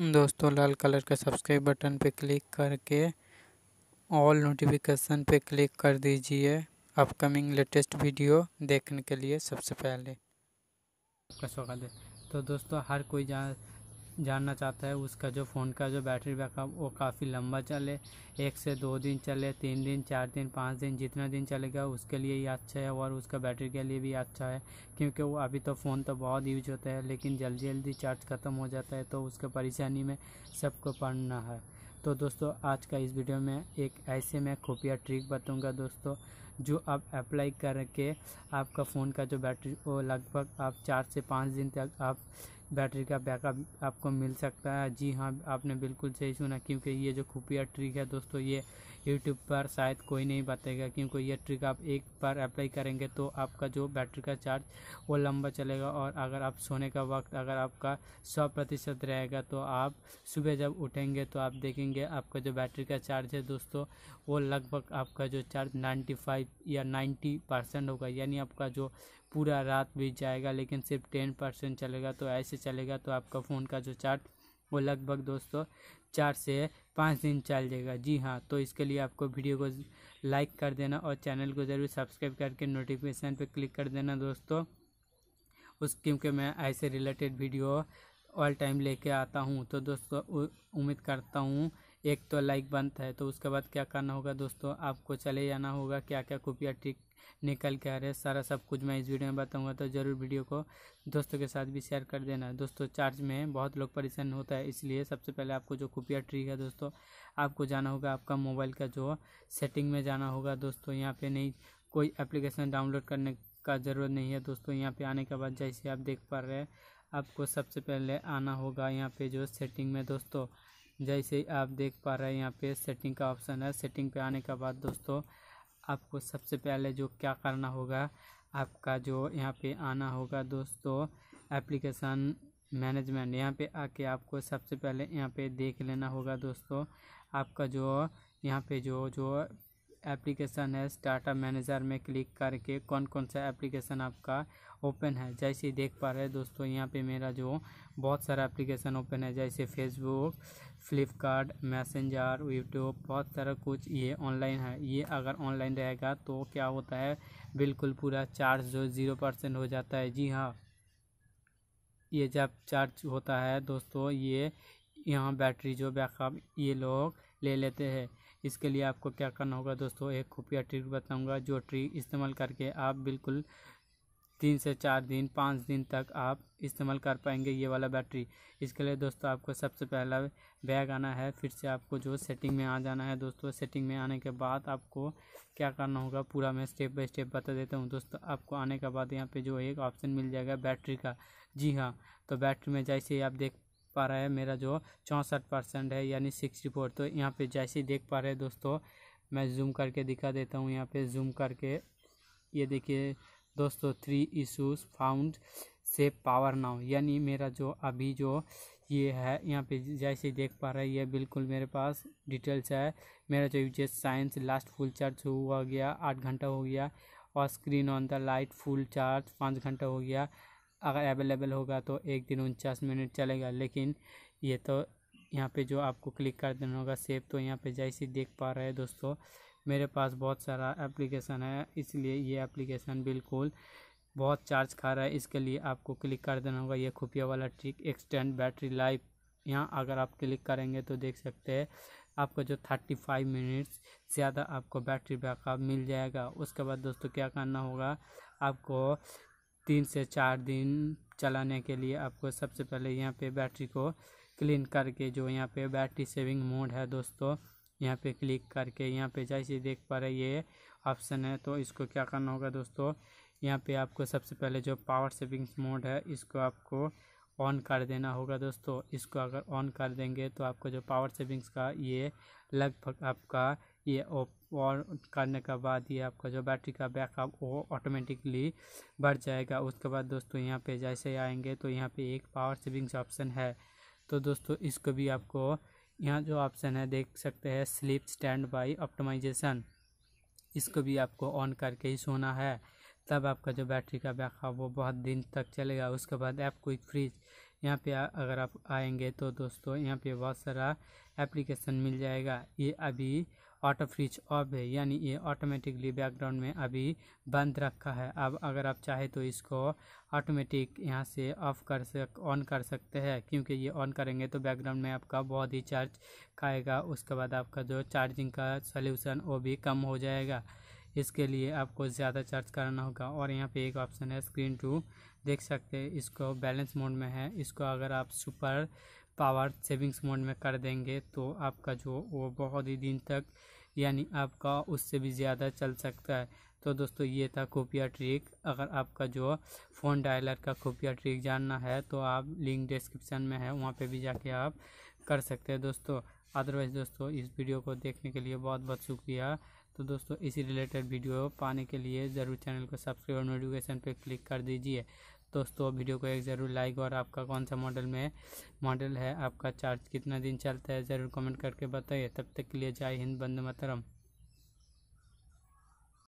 दोस्तों लाल कलर का सब्सक्राइब बटन पे क्लिक करके ऑल नोटिफिकेशन पे क्लिक कर दीजिए अपकमिंग लेटेस्ट वीडियो देखने के लिए सबसे पहले आपका स्वागत है तो दोस्तों हर कोई जान जानना चाहता है उसका जो फ़ोन का जो बैटरी बैकअप वो काफ़ी लंबा चले एक से दो दिन चले तीन दिन चार दिन पाँच दिन जितना दिन चलेगा उसके लिए ही अच्छा है और उसका बैटरी के लिए भी अच्छा है क्योंकि वो अभी तो फ़ोन तो बहुत यूज होता है लेकिन जल्दी जल्दी चार्ज ख़त्म हो जाता है तो उसके परेशानी में सबको पढ़ना है तो दोस्तों आज का इस वीडियो में एक ऐसे मैं खुफिया ट्रिक बताऊंगा दोस्तों जो आप अप्लाई करके आपका फ़ोन का जो बैटरी वो लगभग आप चार से पाँच दिन तक आप बैटरी का बैकअप आपको मिल सकता है जी हाँ आपने बिल्कुल सही सुना क्योंकि ये जो खुफिया ट्रिक है दोस्तों ये यूट्यूब पर शायद कोई नहीं बताएगा क्योंकि ये ट्रिक आप एक बार अप्लाई करेंगे तो आपका जो बैटरी का चार्ज वो लंबा चलेगा और अगर आप सोने का वक्त अगर आपका सौ प्रतिशत रहेगा तो आप सुबह जब उठेंगे तो आप देखेंगे आपका जो बैटरी का चार्ज है दोस्तों वो लगभग आपका जो चार्ज नाइन्टी फाइव या नाइन्टी परसेंट होगा यानी आपका जो पूरा रात बीत जाएगा लेकिन सिर्फ टेन परसेंट चलेगा तो ऐसे चलेगा तो आपका फ़ोन का जो चार्ज वो लगभग दोस्तों चार से पाँच दिन चल जाएगा जी हाँ तो इसके लिए आपको वीडियो को लाइक कर देना और चैनल को ज़रूर सब्सक्राइब करके नोटिफिकेशन पर क्लिक कर देना दोस्तों उस क्योंकि मैं ऐसे रिलेटेड वीडियो ऑल टाइम लेके आता हूँ तो दोस्तों उम्मीद करता हूँ एक तो लाइक बनता है तो उसके बाद क्या करना होगा दोस्तों आपको चले जाना होगा क्या क्या कुपिया ट्रिक निकल के आ रहे सारा सब कुछ मैं इस वीडियो में बताऊंगा तो ज़रूर वीडियो को दोस्तों के साथ भी शेयर कर देना दोस्तों चार्ज में बहुत लोग परेशान होता है इसलिए सबसे पहले आपको जो खुफिया ट्रिक है दोस्तों आपको जाना होगा आपका मोबाइल का जो सेटिंग में जाना होगा दोस्तों यहाँ पर नहीं कोई एप्लीकेशन डाउनलोड करने का ज़रूरत नहीं है दोस्तों यहाँ पर आने के बाद जैसे आप देख पा रहे हैं आपको सबसे पहले आना होगा यहाँ पे जो सेटिंग में दोस्तों जैसे ही आप देख पा रहे हैं यहाँ पे सेटिंग का ऑप्शन है सेटिंग पे आने के बाद दोस्तों आपको सबसे पहले जो क्या करना होगा आपका जो यहाँ पे आना होगा दोस्तों एप्लीकेशन मैनेजमेंट यहाँ पे आके आपको सबसे पहले यहाँ पे देख लेना होगा दोस्तों आपका जो यहाँ पे जो जो एप्लीकेशन है स्टार्टअप मैनेजर में क्लिक करके कौन कौन सा एप्लीकेशन आपका ओपन है जैसे देख पा रहे हैं दोस्तों यहाँ पे मेरा जो बहुत सारा एप्लीकेशन ओपन है जैसे फेसबुक फ्लिपकार्ट मैसेंजर यूट्यूब बहुत सारा कुछ ये ऑनलाइन है ये अगर ऑनलाइन रहेगा तो क्या होता है बिल्कुल पूरा चार्ज जो ज़ीरो परसेंट हो जाता है जी हाँ ये जब चार्ज होता है दोस्तों ये यहाँ बैटरी जो बैकअप ये लोग ले लेते हैं इसके लिए आपको क्या करना होगा दोस्तों एक खुफिया ट्रिक बताऊंगा जो ट्रिक इस्तेमाल करके आप बिल्कुल तीन से चार दिन पाँच दिन तक आप इस्तेमाल कर पाएंगे ये वाला बैटरी इसके लिए दोस्तों आपको सबसे पहला बैग आना है फिर से आपको जो सेटिंग में आ जाना है दोस्तों सेटिंग में आने के बाद आपको क्या करना होगा पूरा मैं स्टेप बाय स्टेप बता देता हूँ दोस्तों आपको आने के बाद यहाँ पे जो एक ऑप्शन मिल जाएगा बैटरी का जी हाँ तो बैटरी में जैसे ही आप देख पा रहा है मेरा जो चौंसठ परसेंट है यानी सिक्सटी फोर तो यहाँ पे जैसे देख पा रहे हैं दोस्तों मैं जूम करके दिखा देता हूँ यहाँ पे जूम करके ये देखिए दोस्तों थ्री इशूज़ फाउंड से पावर नाउ यानी मेरा जो अभी जो ये है यहाँ पे जैसे देख पा रहे हैं ये बिल्कुल मेरे पास डिटेल्स है मेरा जो usage since last full charge हुआ गया आठ घंटा हो गया और screen on the light full charge पाँच घंटा हो गया अगर अवेलेबल होगा तो एक दिन उनचास मिनट चलेगा लेकिन ये तो यहाँ पे जो आपको क्लिक कर देना होगा सेव तो यहाँ पे जैसे देख पा रहे हैं दोस्तों मेरे पास बहुत सारा एप्लीकेशन है इसलिए ये एप्लीकेशन बिल्कुल बहुत चार्ज खा रहा है इसके लिए आपको क्लिक कर देना होगा ये खुफिया वाला ट्रिक एक्सटेंड बैटरी लाइफ यहाँ अगर आप क्लिक करेंगे तो देख सकते हैं आपको जो थर्टी फाइव मिनट्स ज़्यादा आपको बैटरी बैकअप मिल जाएगा उसके बाद दोस्तों क्या करना होगा आपको तीन से चार दिन चलाने के लिए आपको सबसे पहले यहाँ पे बैटरी को क्लीन करके जो यहाँ पे बैटरी सेविंग मोड है दोस्तों यहाँ पे क्लिक करके यहाँ पे जैसे देख पा रहे ये ऑप्शन है तो इसको क्या करना होगा दोस्तों यहाँ पे आपको सबसे पहले जो पावर सेविंग्स मोड है इसको आपको ऑन कर देना होगा दोस्तों इसको अगर ऑन कर देंगे तो आपको जो पावर सेविंग्स का ये लगभग आपका ये ऑन करने के बाद ये आपका जो बैटरी का बैकअप वो ऑटोमेटिकली बढ़ जाएगा उसके बाद दोस्तों यहाँ पे जैसे आएंगे तो यहाँ पे एक पावर सेविंग्स ऑप्शन है तो दोस्तों इसको भी आपको यहाँ जो ऑप्शन है देख सकते हैं स्लीप स्टैंड बाई ऑप्टोमाइजेशन इसको भी आपको ऑन करके ही सोना है तब आपका जो बैटरी का बैकअप वो बहुत दिन तक चलेगा उसके बाद ऐप क्विक फ्रीज यहाँ पे अगर आप आएंगे तो दोस्तों यहाँ पे बहुत सारा एप्लीकेशन मिल जाएगा ये अभी ऑटो फ्रिज ऑफ है यानी ये ऑटोमेटिकली बैकग्राउंड में अभी बंद रखा है अब अगर आप चाहे तो इसको ऑटोमेटिक यहाँ से ऑफ कर सक ऑन कर सकते हैं क्योंकि ये ऑन करेंगे तो बैकग्राउंड में आपका बहुत ही चार्ज खाएगा उसके बाद आपका जो चार्जिंग का सल्यूशन वो भी कम हो जाएगा इसके लिए आपको ज़्यादा चार्ज कराना होगा और यहाँ पे एक ऑप्शन है स्क्रीन टू देख सकते हैं इसको बैलेंस मोड में है इसको अगर आप सुपर पावर सेविंग्स मोड में कर देंगे तो आपका जो वो बहुत ही दिन तक यानी आपका उससे भी ज़्यादा चल सकता है तो दोस्तों ये था खुफिया ट्रिक अगर आपका जो फ़ोन डायलर का खुफिया ट्रिक जानना है तो आप लिंक डिस्क्रिप्शन में है वहाँ पे भी जाके आप कर सकते हैं दोस्तों अदरवाइज़ दोस्तों इस वीडियो को देखने के लिए बहुत बहुत शुक्रिया तो दोस्तों इसी रिलेटेड वीडियो पाने के लिए ज़रूर चैनल को सब्सक्राइब और नोटिफिकेशन पर क्लिक कर दीजिए दोस्तों वीडियो को एक ज़रूर लाइक और आपका कौन सा मॉडल में मॉडल है आपका चार्ज कितना दिन चलता है ज़रूर कमेंट करके बताइए तब तक के लिए जय हिंद बंद मतरम